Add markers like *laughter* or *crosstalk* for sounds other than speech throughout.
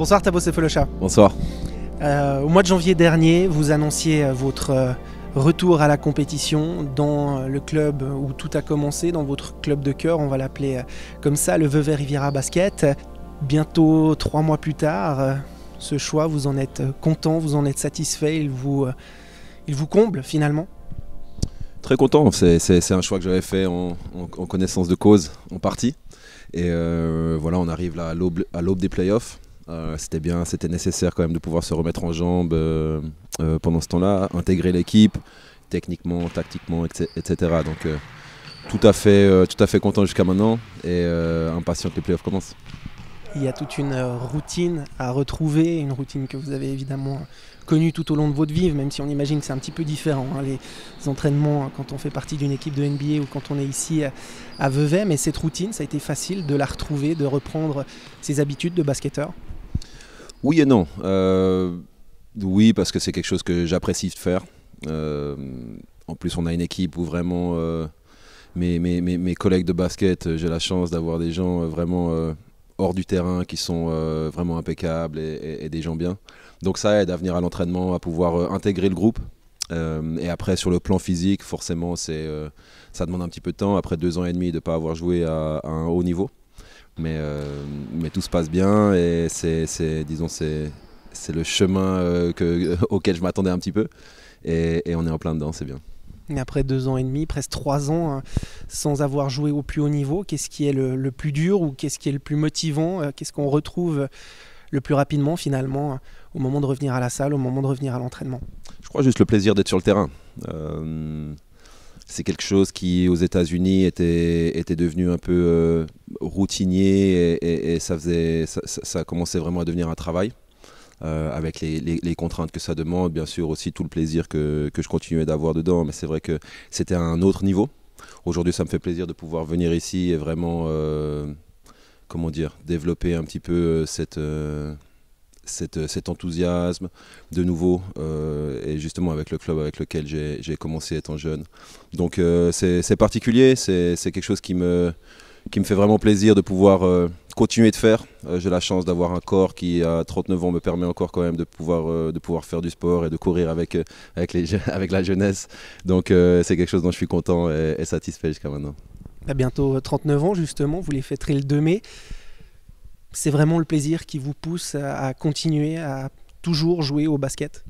Bonsoir Tabo Sefolocha. le Bonsoir. Euh, au mois de janvier dernier, vous annonciez euh, votre euh, retour à la compétition dans le club où tout a commencé, dans votre club de cœur, on va l'appeler comme ça, le Vevey Riviera Basket. Bientôt trois mois plus tard, ce choix, vous en êtes content, vous en êtes satisfait, il vous, il vous comble finalement Très content, c'est un choix que j'avais fait en, connaissance de cause, en partie. Et voilà, on arrive là à l'aube des playoffs. Euh, c'était bien, c'était nécessaire quand même de pouvoir se remettre en jambes euh, euh, pendant ce temps-là, intégrer l'équipe techniquement, tactiquement, etc. Donc tout à fait, content jusqu'à maintenant et impatient que les playoffs commencent. Il y a toute une routine à retrouver, une routine que vous avez évidemment connue tout au long de votre vie, même si on imagine que c'est un petit peu différent, hein, les entraînements hein, quand on fait partie d'une équipe de NBA ou quand on est ici à Vevey, mais cette routine, ça a été facile de la retrouver, de reprendre ses habitudes de basketteur oui et non. Euh, oui, parce que c'est quelque chose que j'apprécie de faire. Euh, en plus, on a une équipe où vraiment euh, mes, collègues de basket, j'ai la chance d'avoir des gens vraiment hors du terrain qui sont vraiment impeccables et, des gens bien. Donc ça aide à venir à l'entraînement, à pouvoir intégrer le groupe. et après, sur le plan physique, forcément, c'est ça demande un petit peu de temps. Après deux ans et demi de ne pas avoir joué à un haut niveau. Mais, euh, mais tout se passe bien et c'est, disons, c'est, le chemin euh, que, *laughs* auquel je m'attendais un petit peu. Et, on est en plein dedans, c'est bien. Mais après deux ans et demi, presque trois ans, hein, sans avoir joué au plus haut niveau, qu'est-ce qui est le, plus dur ou qu'est-ce qui est le plus motivant euh, Qu'est-ce qu'on retrouve le plus rapidement finalement hein, au moment de revenir à la salle, au moment de revenir à l'entraînement Je crois juste le plaisir d'être sur le terrain c'est quelque chose qui aux États-Unis était, était devenu un peu euh, routinier et, ça, faisait, ça, commençait vraiment à devenir un travail. Euh, avec les, contraintes que ça demande, bien sûr aussi tout le plaisir que, je continuais d'avoir dedans, mais c'est vrai que c'était un autre niveau. Aujourd'hui, ça me fait plaisir de pouvoir venir ici et vraiment, euh, comment dire, développer un petit peu cette euh, cet enthousiasme de nouveau, euh, et justement avec le club avec lequel j'ai commencé étant jeune. Donc euh, c'est particulier, c'est quelque chose qui me, qui me fait vraiment plaisir de pouvoir continuer de faire. j'ai la chance d'avoir un corps qui, à 39 ans, me permet encore quand même de pouvoir, de pouvoir faire du sport et de courir avec, avec, les, *laughs* avec la jeunesse. Donc c'est quelque chose dont je suis content et, satisfait jusqu'à maintenant. À bientôt 39 ans justement, vous les fêterez le 2 mai c'est vraiment le plaisir qui vous pousse à, continuer à toujours jouer au basket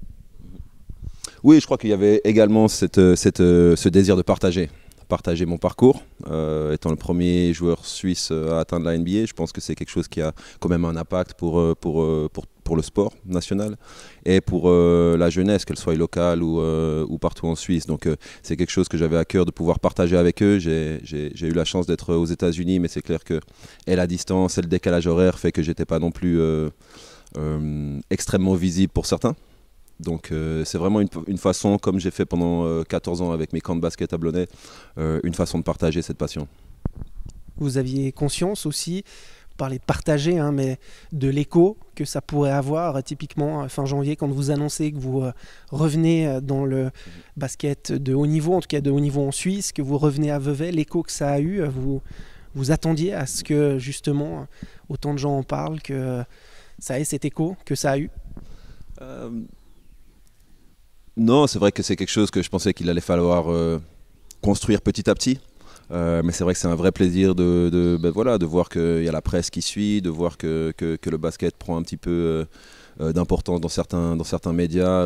Oui, je crois qu'il y avait également cette, euh, euh, ce désir de partager partager mon parcours. Euh, étant le premier joueur suisse à atteindre la NBA, je pense que c'est quelque chose qui a quand même un impact pour, pour, pour, pour le sport national et pour euh, la jeunesse, qu'elle soit locale ou, euh, partout en Suisse. Donc euh, c'est quelque chose que j'avais à cœur de pouvoir partager avec eux. J'ai eu la chance d'être aux États-Unis, mais c'est clair que et la distance et le décalage horaire fait que j'étais pas non plus extrêmement visible pour certains. Donc c'est vraiment une, façon, comme j'ai fait pendant 14 ans avec mes camps de basket à Blonnet, une façon de partager cette passion. Vous aviez conscience aussi parler de partager, hein, mais de l'écho que ça pourrait avoir euh, typiquement euh, fin janvier quand vous annoncez que vous euh, revenez dans le basket de haut niveau, en tout cas de haut niveau en Suisse, que vous revenez à Vevey, l'écho que ça a eu, vous vous attendiez à ce que justement autant de gens en parlent, que ça ait cet écho que ça a eu Non, c'est vrai que c'est quelque chose que je pensais qu'il allait falloir construire petit à petit. Euh, mais c'est vrai que c'est un vrai plaisir de, ben voilà, de voir qu'il y a la presse qui suit, de voir que, que, le basket prend un petit peu euh, euh, d'importance dans certains, dans certains médias.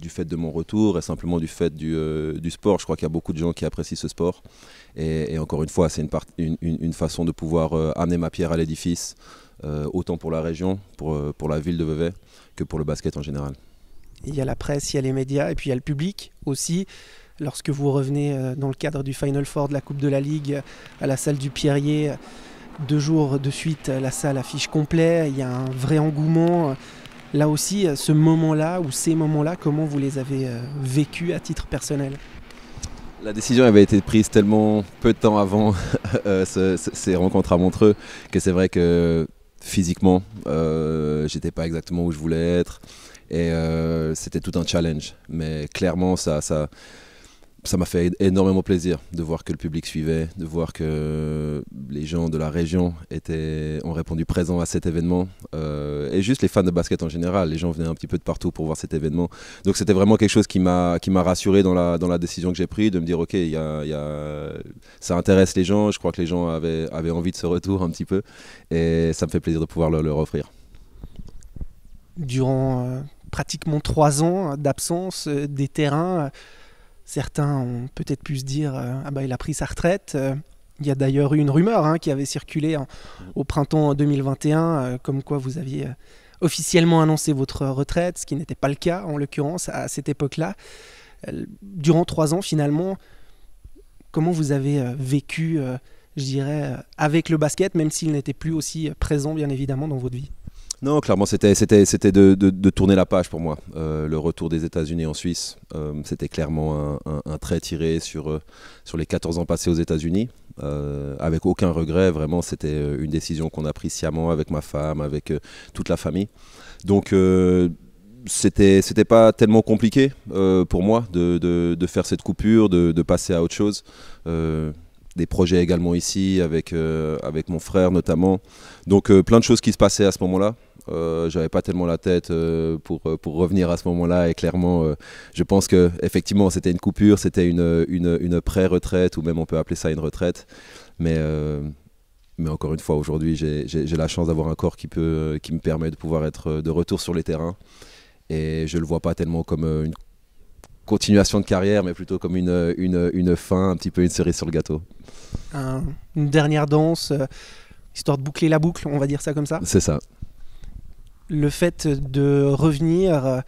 du fait de mon retour et simplement du fait du, sport. Je crois qu'il y a beaucoup de gens qui apprécient ce sport. Et, encore une fois, c'est une, une, une, façon de pouvoir amener ma pierre à l'édifice, autant pour la région, pour, pour la ville de Vevey, que pour le basket en général. Il y a la presse, il y a les médias, et puis il y a le public aussi lorsque vous revenez euh, dans le cadre du Final Four de la Coupe de la Ligue à la salle du Pierrier. Deux jours de suite, la salle affiche complet, il y a un vrai engouement. Là aussi, euh, ce moment-là ou ces moments-là, comment vous les avez euh, vécus à titre personnel la décision avait été prise tellement peu de temps avant *laughs* ces rencontres à Montreux que c'est vrai que physiquement, j'étais pas exactement où je voulais être et c'était tout un challenge. Mais clairement, ça, ça, ça m'a fait énormément plaisir de voir que le public suivait, de voir que les gens de la région étaient, ont répondu présent à cet événement. Euh, et juste les fans de basket en général, les gens venaient un petit peu de partout pour voir cet événement. Donc c'était vraiment quelque chose qui m'a rassuré dans la, dans la décision que j'ai prise, de me dire ok, ça intéresse les gens, je crois que les gens avaient, avaient envie de ce retour un petit peu. Et ça me fait plaisir de pouvoir leur, leur offrir. Durant euh, pratiquement trois ans d'absence euh, des terrains, Certains ont peut-être pu se dire euh, Ah bah il a pris sa retraite. Euh, il y a d'ailleurs eu une rumeur hein, qui avait circulé au printemps 2021, euh, comme quoi vous aviez officiellement annoncé votre retraite, ce qui n'était pas le cas en l'occurrence à cette époque-là. Durant trois ans finalement, comment vous avez vécu, je dirais, avec le basket, même s'il n'était plus aussi présent bien évidemment dans votre vie non, clairement, c'était c'était c'était de, tourner la page pour moi. Euh, le retour des États-Unis en Suisse, euh, c'était clairement un, trait tiré sur euh, sur les 14 ans passés aux États-Unis, avec aucun regret. Vraiment, c'était une décision qu'on a prise sciemment avec ma femme, avec toute la famille. Donc c'était c'était pas tellement compliqué pour moi de, faire cette coupure, de, passer à autre chose des projets également ici avec, avec mon frère notamment. Donc plein de choses qui se passaient à ce moment-là. Je euh, J'avais pas tellement la tête euh, pour, euh, pour revenir à ce moment-là. Et clairement, je pense que effectivement, c'était une coupure, c'était une, une, une pré-retraite, ou même on peut appeler ça une retraite. Mais, mais encore une fois, aujourd'hui, j'ai la chance d'avoir un corps qui, peut, qui me permet de pouvoir être de retour sur les terrains. Et je le vois pas tellement comme une continuation de carrière, mais plutôt comme une, une, une, fin, un petit peu une cerise sur le gâteau. une dernière danse, histoire de boucler la boucle, on va dire ça comme ça. C'est ça le fait de revenir euh,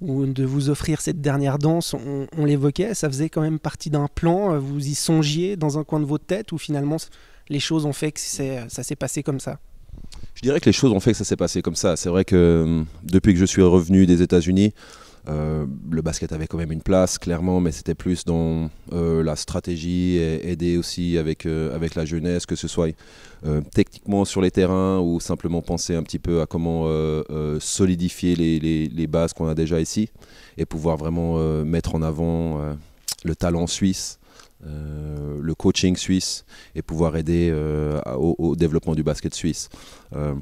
ou de vous offrir cette dernière danse, on, l'évoquait, ça faisait quand même partie d'un plan, vous y songiez dans un coin de votre tête ou finalement les choses ont fait que ça s'est passé comme ça Je dirais que les choses ont fait que ça s'est passé comme ça. C'est vrai que euh, depuis que je suis revenu des États-Unis, euh, le basket avait quand même une place, clairement, mais c'était plus dans euh, la stratégie et aider aussi avec, euh, avec la jeunesse, que ce soit techniquement sur les terrains ou simplement penser un petit peu à comment solidifier les, bases qu'on a déjà ici et pouvoir vraiment mettre en avant le talent suisse. le coaching suisse et pouvoir aider au, au, développement du basket suisse.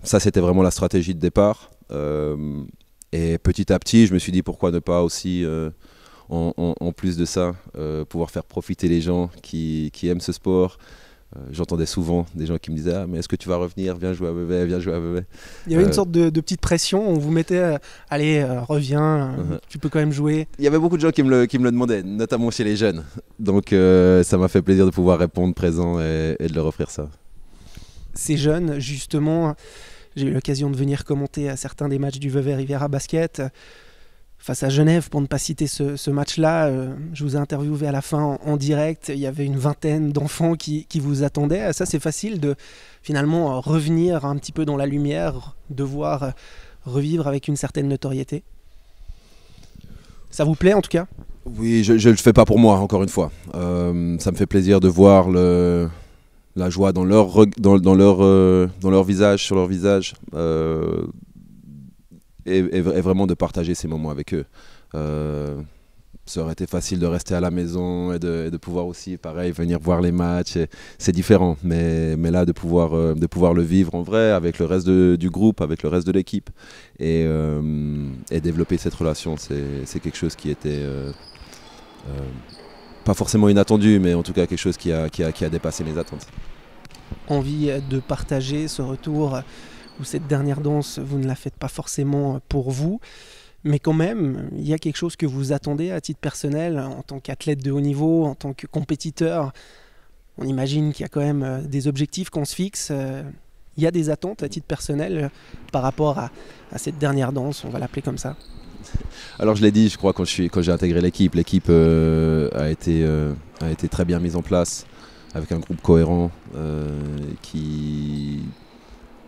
ça, c'était vraiment la stratégie de départ. Et petit à petit, je me suis dit pourquoi ne pas aussi, euh, en, plus de ça, euh, pouvoir faire profiter les gens qui, aiment ce sport. Euh, j'entendais souvent des gens qui me disaient ah, mais est-ce que tu vas revenir Viens jouer à Vevey, viens jouer à Vevey. Il y avait une sorte de, petite pression. On vous mettait allez, reviens, uh-huh. tu peux quand même jouer. Il y avait beaucoup de gens qui me le, qui me le demandaient, notamment chez les jeunes. Donc ça m'a fait plaisir de pouvoir répondre présent et, et de leur offrir ça. Ces jeunes, justement. J'ai eu l'occasion de venir commenter à certains des matchs du Vevey Riviera Basket. Euh, face à Genève, pour ne pas citer ce, match-là, euh, je vous ai interviewé à la fin en, direct. Il y avait une vingtaine d'enfants qui, vous attendaient. Ça, c'est facile de finalement revenir un petit peu dans la lumière, de voir euh, revivre avec une certaine notoriété. Ça vous plaît en tout cas Oui, je ne le fais pas pour moi, encore une fois. ça me fait plaisir de voir le, la joie dans leur, dans, leur, euh, dans leur visage, sur leur visage, et, euh, vraiment de partager ces moments avec eux. Euh, ça aurait été facile de rester à la maison et de, pouvoir aussi, pareil, venir voir les matchs. C'est différent, mais, mais là, de pouvoir, de pouvoir le vivre en vrai avec le reste du groupe, avec le reste de l'équipe, et, et, développer cette relation, c'est quelque chose qui était pas forcément inattendu, mais en tout cas quelque chose qui a, qui a, qui a dépassé mes attentes. Envie de partager ce retour ou cette dernière danse, vous ne la faites pas forcément pour vous, mais quand même, il y a quelque chose que vous attendez à titre personnel, en tant qu'athlète de haut niveau, en tant que compétiteur. On imagine qu'il y a quand même euh, des objectifs qu'on se fixe. Euh, il y a des attentes à titre personnel euh, par rapport à cette dernière danse, on va l'appeler comme ça. *laughs* Alors je l'ai dit, je crois, quand j'ai quand intégré l'équipe, l'équipe euh, a, été, euh, a été très bien mise en place, avec un groupe cohérent euh, qui,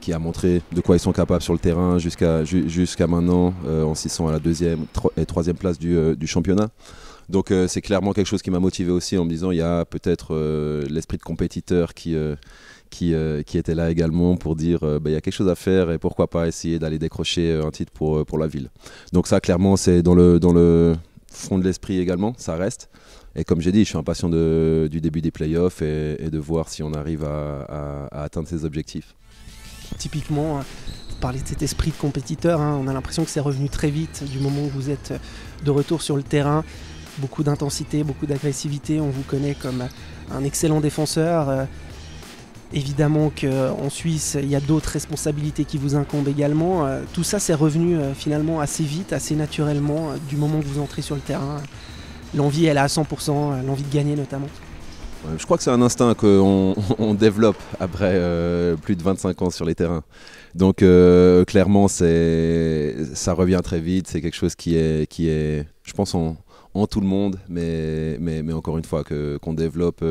qui a montré de quoi ils sont capables sur le terrain jusqu'à jusqu'à maintenant, en s'y sont à la deuxième et troisième place du, du championnat. Donc c'est clairement quelque chose qui m'a motivé aussi en me disant il y a peut-être l'esprit de compétiteur qui euh, qui, était là également pour dire euh, bah, il y a quelque chose à faire et pourquoi pas essayer d'aller décrocher euh, un titre pour, la ville. Donc ça, clairement, c'est dans le, dans le fond de l'esprit également, ça reste. Et comme j'ai dit, je suis impatient du début des playoffs et, de voir si on arrive à, atteindre ses objectifs. Typiquement, hein, vous parlez de cet esprit de compétiteur. Hein, on a l'impression que c'est revenu très vite du moment où vous êtes de retour sur le terrain. Beaucoup d'intensité, beaucoup d'agressivité. On vous connaît comme un excellent défenseur, Évidemment qu'en Suisse, il y a d'autres responsabilités qui vous incombent également. Euh, tout ça, c'est revenu euh, finalement assez vite, assez naturellement, euh, du moment que vous entrez sur le terrain. L'envie, elle est à 100%, l'envie de gagner notamment. Je crois que c'est un instinct qu'on *laughs* développe après plus de 25 ans sur les terrains. Donc clairement, c'est, ça revient très vite. C'est quelque chose qui est, qui est je pense, en, tout le monde, mais, mais, encore une fois, qu'on développe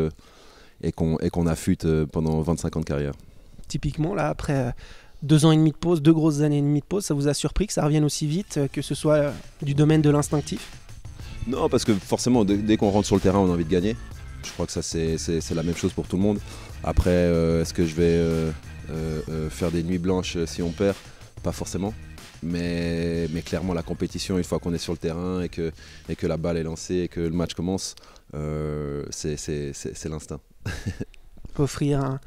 et qu'on a affûte euh, pendant 25 ans de carrière. Typiquement, là, après euh, deux ans et demi de pause, deux grosses années et demi de pause, ça vous a surpris que ça revienne aussi vite, euh, que ce soit du domaine de l'instinctif Non, parce que forcément, dès qu'on rentre sur le terrain, on a envie de gagner. Je crois que ça, c'est la même chose pour tout le monde. Après, est-ce que je vais faire des nuits blanches si on perd Pas forcément. Mais, clairement, la compétition, une fois qu'on est sur le terrain et que la balle est lancée et que le match commence, euh, c'est l'instinct. *laughs* Offrir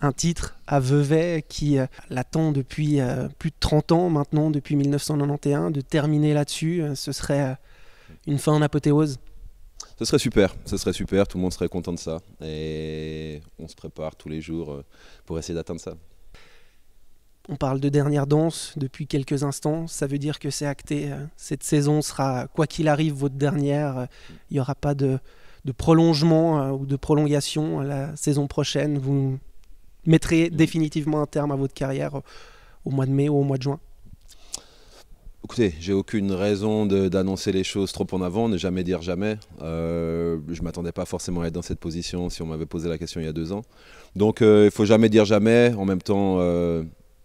un, titre à Vevey qui euh, l'attend depuis euh, plus de 30 ans maintenant, depuis 1991, de terminer là-dessus, ce serait une fin en apothéose Ce serait super, ce serait super, tout le monde serait content de ça. Et on se prépare tous les jours pour essayer d'atteindre ça. On parle de dernière danse depuis quelques instants, ça veut dire que c'est acté. Cette saison sera, quoi qu'il arrive, votre dernière. Il n'y aura pas de, de prolongement euh, ou de prolongation à euh, la saison prochaine, vous mettrez mm. définitivement un terme à votre carrière euh, au mois de mai ou au mois de juin Écoutez, j'ai aucune raison d'annoncer les choses trop en avant, ne jamais dire jamais. je ne m'attendais pas forcément à être dans cette position si on m'avait posé la question il y a deux ans. Donc il faut jamais dire jamais. En même temps,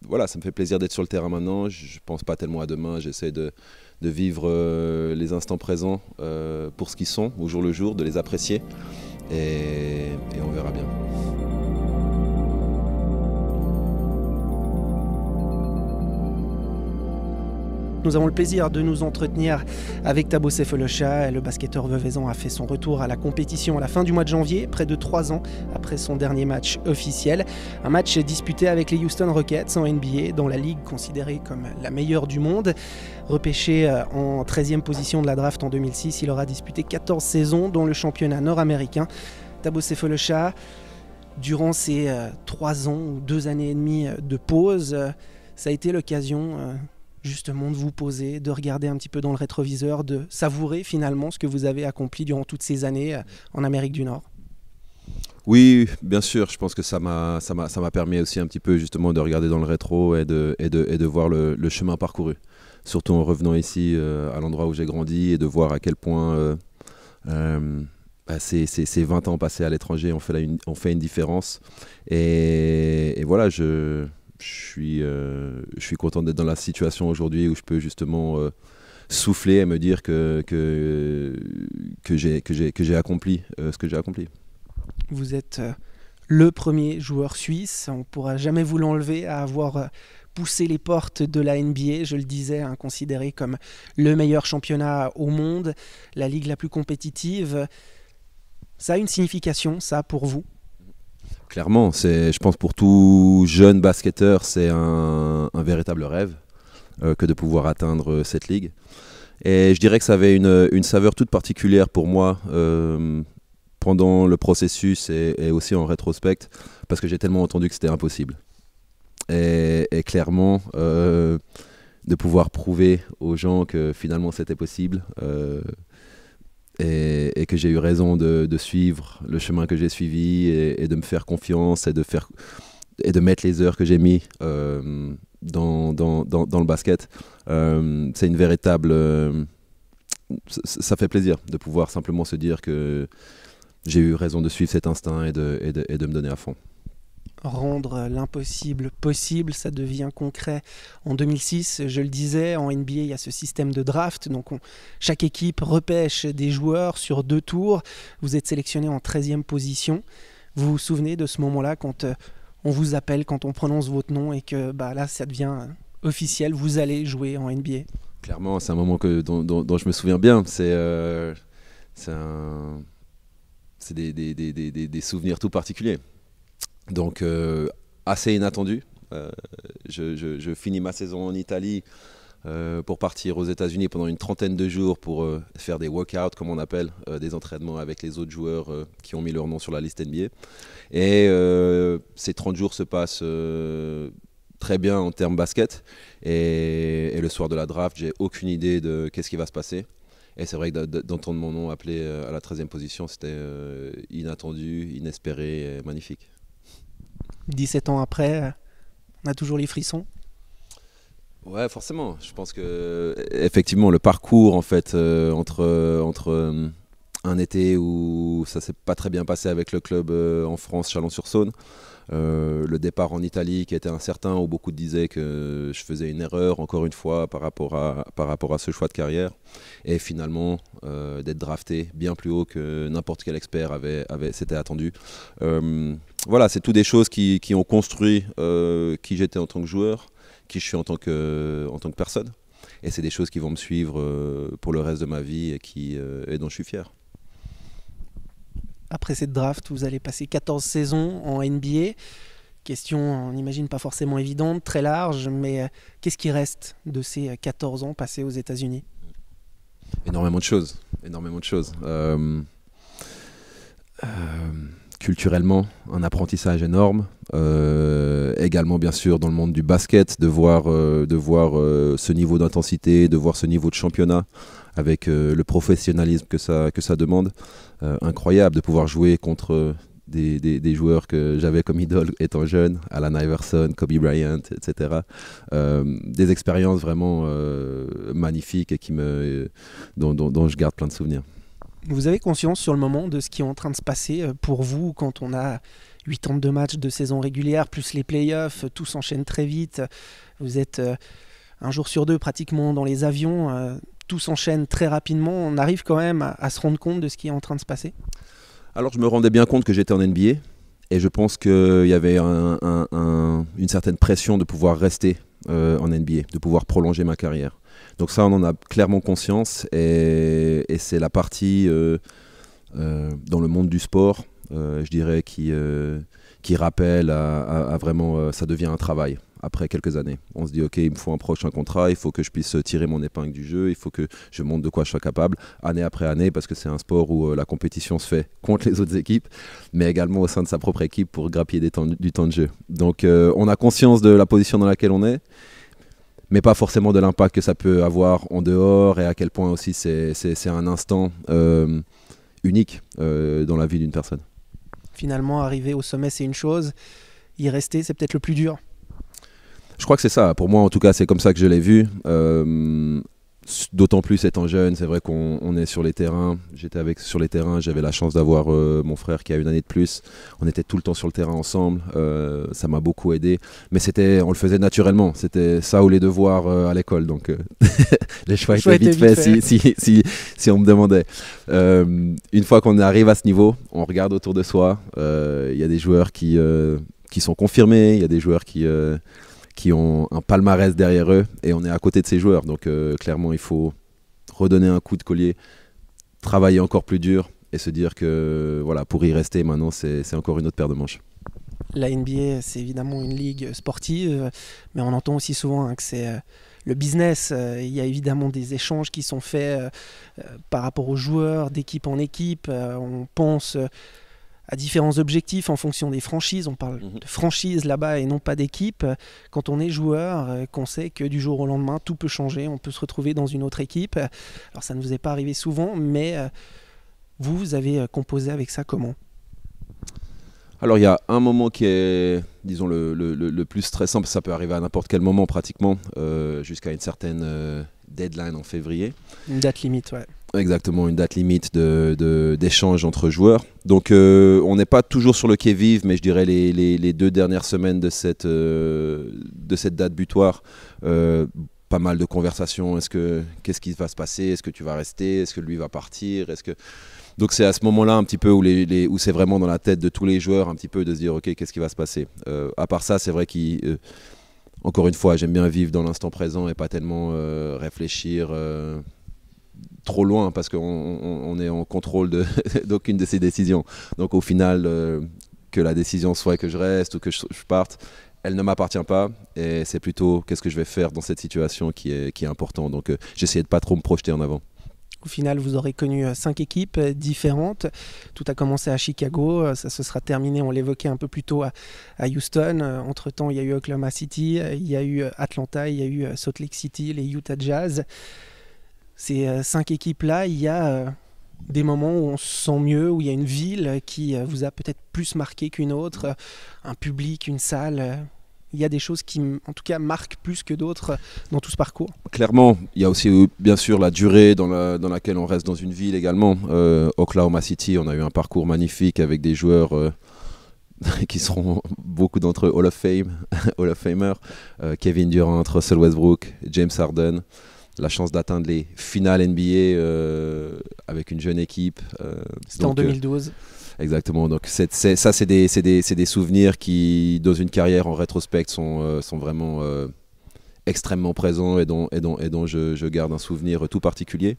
voilà, ça me fait plaisir d'être sur le terrain maintenant. Je ne pense pas tellement à demain. J'essaie de, de vivre euh, les instants présents euh, pour ce qu'ils sont, au jour le jour, de les apprécier. et, et on verra bien. Nous avons le plaisir de nous entretenir avec Tabo Sefolosha. Le basketteur veuvezan a fait son retour à la compétition à la fin du mois de janvier, près de trois ans après son dernier match officiel. Un match disputé avec les Houston Rockets en NBA, dans la ligue considérée comme la meilleure du monde. Repêché euh, en 13e position de la draft en 2006, il aura disputé 14 saisons dans le championnat nord-américain. Tabo Sefolosha, durant ces euh, trois ans ou deux années et demie euh, de pause, ça a été l'occasion justement de vous poser, de regarder un petit peu dans le rétroviseur, de savourer finalement ce que vous avez accompli durant toutes ces années euh, en Amérique du Nord oui, bien sûr, je pense que ça m'a, permis aussi un petit peu justement de regarder dans le rétro et de, et de, voir le, chemin parcouru. Surtout en revenant ici, euh, à l'endroit où j'ai grandi, et de voir à quel point euh, bah, ces, 20 ans passés à l'étranger ont fait, une, fait une différence. et voilà, je, je suis, euh, je suis content d'être dans la situation aujourd'hui où je peux justement euh, souffler et me dire que, que, que j'ai accompli euh, ce que j'ai accompli. Vous êtes le premier joueur suisse, on ne pourra jamais vous l'enlever, à avoir poussé les portes de la NBA, je le disais, hein, considéré comme le meilleur championnat au monde, la ligue la plus compétitive. Ça a une signification, ça, pour vous Clairement, c'est, je pense pour tout jeune basketteur, c'est un, véritable rêve euh, que de pouvoir atteindre euh, cette ligue. Et je dirais que ça avait une, saveur toute particulière pour moi euh, pendant le processus et, aussi en rétrospect, parce que j'ai tellement entendu que c'était impossible. Et, clairement, de pouvoir prouver aux gens que finalement c'était possible, et, que j'ai eu raison de, suivre le chemin que j'ai suivi et, de me faire confiance et de, faire, et de mettre les heures que j'ai mis euh, dans, dans, le basket. Euh, c'est une véritable. Euh, ça fait plaisir de pouvoir simplement se dire que j'ai eu raison de suivre cet instinct et de me donner à fond rendre l'impossible possible, ça devient concret. En 2006, je le disais, en NBA, il y a ce système de draft, donc chaque équipe repêche des joueurs sur deux tours, vous êtes sélectionné en 13e position. Vous vous souvenez de ce moment-là quand euh, on vous appelle, quand on prononce votre nom et que bah, là, ça devient euh, officiel, vous allez jouer en NBA Clairement, c'est un moment dont, je me souviens bien. C'est euh, des souvenirs tout particuliers. Donc, euh, assez inattendu. Euh, je, finis ma saison en Italie euh, pour partir aux États-Unis pendant une trentaine de jours pour faire des workouts, comme on appelle, des entraînements avec les autres joueurs qui ont mis leur nom sur la liste NBA. Et ces 30 jours se passent très bien en termes basket. Et, le soir de la draft, j'ai aucune idée de qu'est-ce qui va se passer. Et c'est vrai que d'entendre mon nom appelé à la 13e position, c'était inattendu, inespéré et magnifique. 17 ans après, on a toujours les frissons Ouais, forcément. Je pense que effectivement le parcours en fait euh, entre entre euh, un été où ça s'est pas très bien passé avec le club euh, en France, Chalon-sur-Saône, le départ en Italie qui était incertain où beaucoup disaient que je faisais une erreur encore une fois par rapport à par rapport à ce choix de carrière et finalement d'être drafté bien plus haut que n'importe quel expert avait avait attendu voilà, c'est tout des choses qui, ont construit euh, qui j'étais en tant que joueur, qui je suis en tant que, en tant que personne. Et c'est des choses qui vont me suivre euh, pour le reste de ma vie et, qui, euh, et dont je suis fier. Après cette draft, vous allez passer 14 saisons en NBA. Question, on n'imagine pas forcément évidente, très large, mais qu'est-ce qui reste de ces 14 ans passés aux États-Unis Énormément de choses, énormément de choses. euh, culturellement un apprentissage énorme. Euh, également, bien sûr, dans le monde du basket, de voir, euh, de voir euh, ce niveau d'intensité, de voir ce niveau de championnat avec le professionnalisme que ça, que ça demande. incroyable de pouvoir jouer contre des, joueurs que j'avais comme idole étant jeune, Alan Iverson, Kobe Bryant, etc. des expériences vraiment magnifiques et qui me, dont je garde plein de souvenirs vous avez conscience sur le moment de ce qui est en train de se passer euh, pour vous quand on a 8 ans de matchs de saison régulière, plus les playoffs, euh, tout s'enchaîne très vite, vous êtes euh, un jour sur deux pratiquement dans les avions, tout s'enchaîne très rapidement, on arrive quand même à, se rendre compte de ce qui est en train de se passer Alors je me rendais bien compte que j'étais en NBA et je pense qu'il y avait une certaine pression de pouvoir rester en NBA, de pouvoir prolonger ma carrière. Donc ça, on en a clairement conscience et, c'est la partie euh, euh, dans le monde du sport, euh, je dirais, qui, qui rappelle à, vraiment, ça devient un travail après quelques années. On se dit, OK, il me faut un prochain contrat, il faut que je puisse tirer mon épingle du jeu, il faut que je montre de quoi je sois capable, année après année, parce que c'est un sport où la compétition se fait *laughs* contre les autres équipes, mais également au sein de sa propre équipe pour grappiller des du temps de jeu. Donc on a conscience de la position dans laquelle on est mais pas forcément de l'impact que ça peut avoir en dehors et à quel point aussi c'est un instant euh, unique euh, dans la vie d'une personne. Finalement, arriver au sommet, c'est une chose, y rester, c'est peut-être le plus dur. Je crois que c'est ça. Pour moi, en tout cas, c'est comme ça que je l'ai vu. Euh, D'autant plus étant jeune, c'est vrai qu'on est sur les terrains. J'étais avec sur les terrains, j'avais la chance d'avoir euh, mon frère qui a une année de plus. On était tout le temps sur le terrain ensemble. Euh, ça m'a beaucoup aidé, mais c'était, on le faisait naturellement. C'était ça ou les devoirs euh, à l'école, donc *laughs* les choix étaient vite faits si, si, si, si, on me demandait. une fois qu'on arrive à ce niveau, on regarde autour de soi. Il y a des joueurs qui qui sont confirmés, il y a des joueurs qui qui ont un palmarès derrière eux et on est à côté de ces joueurs. Donc euh, clairement, il faut redonner un coup de collier, travailler encore plus dur et se dire que voilà, pour y rester maintenant, c'est encore une autre paire de manches. La NBA, c'est évidemment une ligue sportive, mais on entend aussi souvent hein, que c'est euh, le business. Euh, il y a évidemment des échanges qui sont faits par rapport aux joueurs, d'équipe en équipe. on pense à différents objectifs en fonction des franchises. On parle mhm. de franchise là-bas et non pas d'équipe. Quand on est joueur, euh, qu'on sait que du jour au lendemain, tout peut changer, on peut se retrouver dans une autre équipe. Alors ça ne vous est pas arrivé souvent, mais euh, vous, vous avez euh, composé avec ça comment alors il y a un moment qui est, disons, le, le, plus stressant, parce que ça peut arriver à n'importe quel moment pratiquement, jusqu'à une certaine deadline en février. Une date limite, ouais. Exactement, une date limite d'échange de, entre joueurs. Donc euh, on n'est pas toujours sur le quai vive, mais je dirais les, les, deux dernières semaines de cette, euh, de cette date butoir, euh, pas mal de conversations. Est-ce que qu'est-ce qui va se passer Est-ce que tu vas rester Est-ce que lui va partir Est-ce que donc c'est à ce moment-là un petit peu où, les, où c'est vraiment dans la tête de tous les joueurs un petit peu de se dire ok qu'est-ce qui va se passer. à part ça, c'est vrai qu'il encore une fois, j'aime bien vivre dans l'instant présent et pas tellement réfléchir trop loin parce qu'on est en contrôle *laughs* d'aucune de, ces décisions. Donc au final, euh, que la décision soit que je reste ou que je, parte, elle ne m'appartient pas et c'est plutôt qu'est-ce que je vais faire dans cette situation qui est, qui est important. Donc euh, j'essayais de pas trop me projeter en avant. Au final, vous aurez connu euh, cinq équipes différentes. Tout a commencé à Chicago, ça se sera terminé, on l'évoquait un peu plus tôt, à, à Houston. Entre-temps, il y a eu Oklahoma City, il y a eu Atlanta, il y a eu Salt Lake City, les Utah Jazz ces euh, cinq équipes-là, il y a euh, des moments où on se sent mieux, où il y a une ville qui euh, vous a peut-être plus marqué qu'une autre, un public, une salle. il y a des choses qui, en tout cas, marquent plus que d'autres dans tout ce parcours. Clairement, il y a aussi, bien sûr, la durée dans, laquelle on reste dans une ville également. Oklahoma City, on a eu un parcours magnifique avec des joueurs *laughs* qui seront beaucoup d'entre eux Hall of Fame, *laughs* Hall of Famer, Kevin Durant, Russell Westbrook, James Harden la chance d'atteindre les finales NBA euh, avec une jeune équipe. Euh, C'était en 2012. Euh, exactement. Donc ça, c'est des, des, des, souvenirs qui, dans une carrière en rétrospect, sont, sont vraiment extrêmement présent et dont, dont, et dont je, garde un souvenir tout particulier.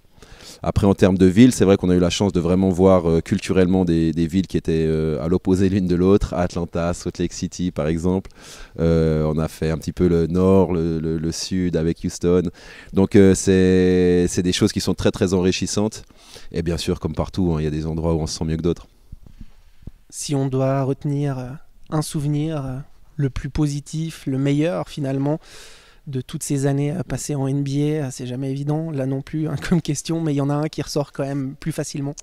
Après, en termes de villes, c'est vrai qu'on a eu la chance de vraiment voir euh, culturellement des, villes qui étaient euh, à l'opposé l'une de l'autre. Atlanta, Salt Lake City, par exemple. Euh, on a fait un petit peu le nord, le, sud avec Houston. Donc, c'est des choses qui sont très, très enrichissantes. Et bien sûr, comme partout, hein, il y a des endroits où on se sent mieux que d'autres. Si on doit retenir un souvenir le plus positif, le meilleur finalement, de toutes ces années passées en NBA, euh, c'est jamais évident, là non plus, hein, *laughs* comme question, mais il y en a un qui ressort quand même plus facilement.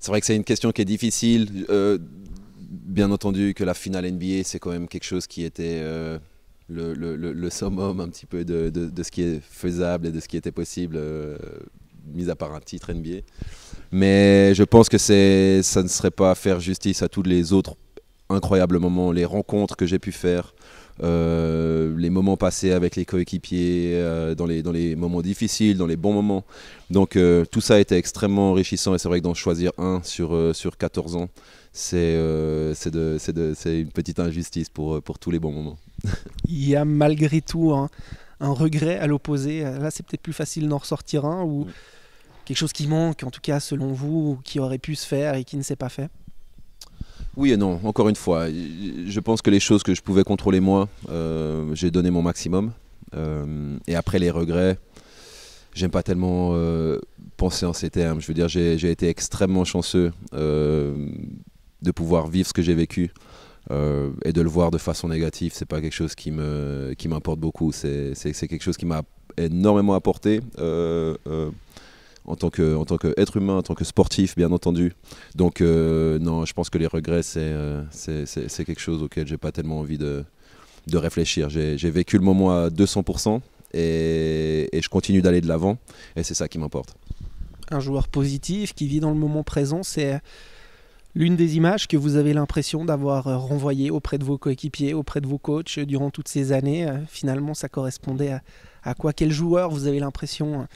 C'est vrai que c'est une question qui est difficile. Euh, bien entendu que la finale NBA, c'est quand même quelque chose qui était euh, le, summum un petit peu de, ce qui est faisable et de ce qui était possible, mis à part un titre NBA. Mais je pense que ça ne serait pas faire justice à tous les autres incroyables moments, les rencontres que j'ai pu faire euh, les moments passés avec les coéquipiers, euh, dans, les, dans les moments difficiles, dans les bons moments. Donc euh, tout ça était extrêmement enrichissant et c'est vrai que d'en choisir un sur, sur 14 ans, c'est une petite injustice pour, pour tous les bons moments. *laughs* Il y a malgré tout un, regret à l'opposé. Là, c'est peut-être plus facile d'en ressortir un ou mm. quelque chose qui manque, en tout cas selon vous, qui aurait pu se faire et qui ne s'est pas fait oui et non, encore une fois. Je pense que les choses que je pouvais contrôler moi, euh, j'ai donné mon maximum. Euh, et après les regrets, j'aime pas tellement euh, penser en ces termes. Je veux dire, j'ai été extrêmement chanceux de pouvoir vivre ce que j'ai vécu. et de le voir de façon négative, c'est pas quelque chose qui m'importe qui beaucoup. C'est quelque chose qui m'a énormément apporté en tant que en tant qu'être humain, en tant que sportif, bien entendu. Donc euh, non, je pense que les regrets euh, c'est c'est quelque chose auquel j'ai pas tellement envie de, réfléchir. J'ai vécu le moment à 200% et, je continue d'aller de l'avant et c'est ça qui m'importe. Un joueur positif qui vit dans le moment présent, c'est l'une des images que vous avez l'impression d'avoir euh, renvoyées auprès de vos coéquipiers, auprès de vos coachs durant toutes ces années. Finalement, ça correspondait à, à quoi Quel joueur vous avez l'impression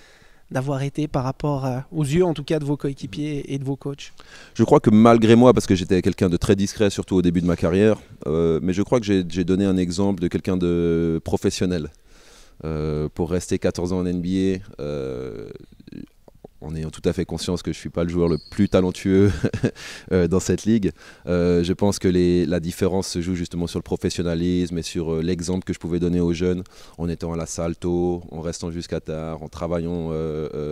d'avoir été par rapport euh, aux yeux en tout cas de vos coéquipiers et de vos coachs Je crois que malgré moi, parce que j'étais quelqu'un de très discret, surtout au début de ma carrière, euh, mais je crois que j'ai donné un exemple de quelqu'un de professionnel. Euh, pour rester 14 ans en NBA, en ayant tout à fait conscience que je ne suis pas le joueur le plus talentueux *laughs* euh, dans cette ligue. Euh, je pense que la différence se joue justement sur le professionnalisme et sur euh, l'exemple que je pouvais donner aux jeunes en étant à la salle tôt, en restant jusqu'à tard, en travaillant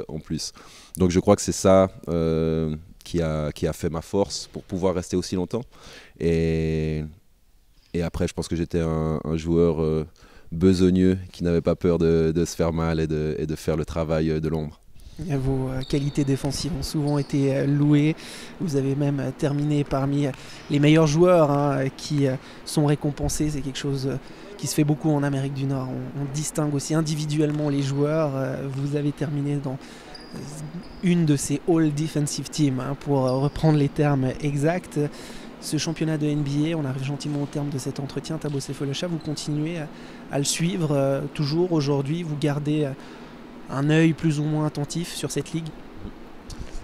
en plus. Donc je crois que c'est ça qui, a, fait ma force pour pouvoir rester aussi longtemps. Et, après, je pense que j'étais un, joueur... besogneux qui n'avait pas peur de, se faire mal et de faire le travail de l'ombre. Vos euh, qualités défensives ont souvent été euh, louées. Vous avez même euh, terminé parmi les meilleurs joueurs hein, qui sont récompensés. C'est quelque chose qui se fait beaucoup en Amérique du Nord. On, distingue aussi individuellement les joueurs. Vous avez terminé dans une de ces All Defensive Teams, hein, pour reprendre les termes exacts. Ce championnat de NBA, on arrive gentiment au terme de cet entretien. Tabo Sefolosha, vous continuez à, le suivre toujours aujourd'hui. Vous gardez un œil plus ou moins attentif sur cette ligue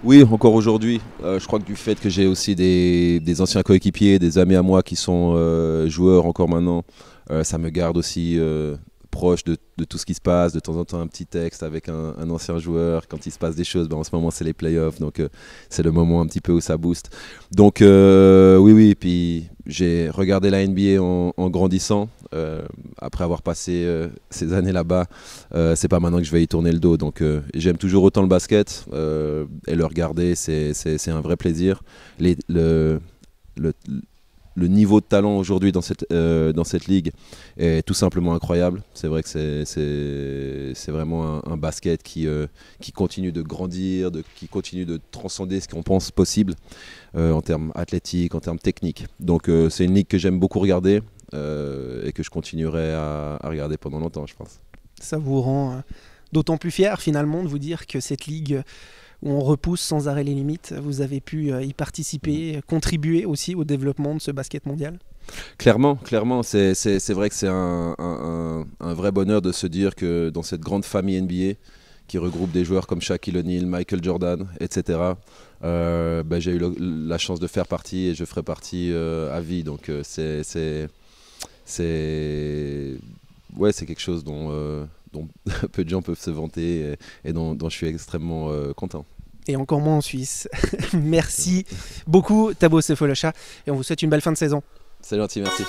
oui, encore aujourd'hui. Euh, je crois que du fait que j'ai aussi des, anciens coéquipiers, des amis à moi qui sont euh, joueurs encore maintenant, euh, ça me garde aussi proche de, tout ce qui se passe, de temps en temps un petit texte avec un, ancien joueur, quand il se passe des choses, ben en ce moment c'est les playoffs, donc euh, c'est le moment un petit peu où ça booste. Donc euh, oui, oui, puis j'ai regardé la NBA en, grandissant, euh, après avoir passé ces années là-bas, c'est pas maintenant que je vais y tourner le dos, donc j'aime toujours autant le basket, et le regarder c'est un vrai plaisir. Les, le, le niveau de talent aujourd'hui dans, cette euh, dans cette ligue est tout simplement incroyable. C'est vrai que c'est vraiment un, basket qui, euh, qui continue de grandir, qui continue de transcender ce qu'on pense possible euh, en termes athlétiques, en termes techniques. Donc c'est une ligue que j'aime beaucoup regarder et que je continuerai à, à, regarder pendant longtemps, je pense. Ça vous rend d'autant plus fier finalement de vous dire que cette ligue où on repousse sans arrêt les limites. Vous avez pu euh, y participer, mm. contribuer aussi au développement de ce basket mondial Clairement, clairement, c'est vrai que c'est un, vrai bonheur de se dire que dans cette grande famille NBA, qui regroupe des joueurs comme Shaquille O'Neal, Michael Jordan, etc. Euh, ben, j'ai eu la chance de faire partie et je ferai partie euh, à vie. Donc ouais, c'est quelque chose dont dont *laughs* peu de gens peuvent se vanter et, dont, je suis extrêmement euh, content. Et encore moins en Suisse. *laughs* merci beaucoup, Tabo Sefolocha, et on vous souhaite une belle fin de saison. C'est gentil, merci.